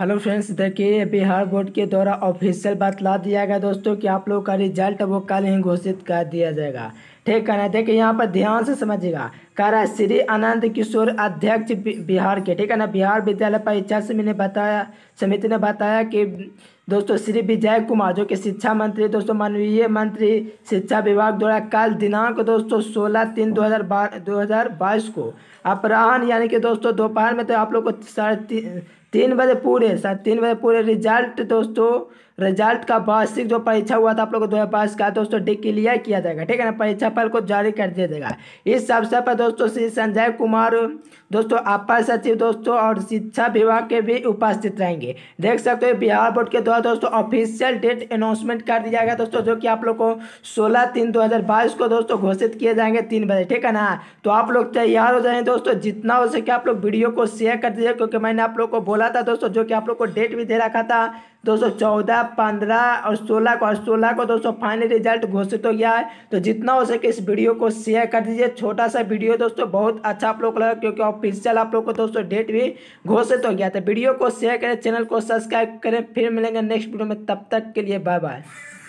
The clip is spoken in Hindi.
हेलो फ्रेंड्स देखिए बिहार बोर्ड के द्वारा ऑफिशियल बतला दिया गया दोस्तों कि आप लोगों का रिजल्ट वो कल ही घोषित कर दिया जाएगा ठीक है ना देखिए यहाँ पर ध्यान से समझिएगा कह रहा है श्री अनंत किशोर अध्यक्ष बिहार के ठीक है ना बिहार विद्यालय परीक्षा समिति ने बताया समिति ने बताया कि दोस्तों श्री विजय कुमार जो कि शिक्षा मंत्री दोस्तों माननीय मंत्री शिक्षा विभाग द्वारा कल दिनांक दोस्तों सोलह तीन दो हज़ार दो हज़ार बाईस को अपराह्न यानी कि दोस्तों दोपहर में तो आप लोग को साढ़े तीन बजे पूरे साढ़े तीन बजे पूरे रिजल्ट दोस्तों रिजल्ट का वार्षिक जो परीक्षा हुआ था आप लोगों को दो हज़ार बाईस का दोस्तों डिक्लियर किया जाएगा ठीक है ना परीक्षा फल को जारी कर दिया जाएगा इस अवसर पर दोस्तों श्री संजय कुमार दोस्तों अपर सचिव दोस्तों और शिक्षा विभाग के भी उपस्थित रहेंगे देख सकते हो बिहार बोर्ड के द्वारा दोस्तों ऑफिशियल डेट अनाउंसमेंट कर दिया गया दोस्तों जो कि आप लोग को सोलह तीन दो हज़ार बाईस को दोस्तों घोषित किए जाएंगे तीन बजे ठीक है ना तो आप लोग तैयार हो जाए दोस्तों जितना हो सके आप लोग वीडियो को शेयर कर दीजिए क्योंकि मैंने आप लोग को बोला था दोस्तों जो कि आप लोग को डेट भी दे रखा था दो सौ चौदह पंद्रह और सोलह को और सोलह को दोस्तों फाइनल रिजल्ट घोषित हो गया है तो जितना हो सके इस वीडियो को शेयर कर दीजिए छोटा सा वीडियो दोस्तों बहुत अच्छा आप लोग को लगा क्योंकि ऑफिशियल आप लोग को दोस्तों डेट भी घोषित हो गया तो वीडियो को शेयर करें चैनल को सब्सक्राइब करें फिर मिलेंगे नेक्स्ट वीडियो में तब तक के लिए बाय बाय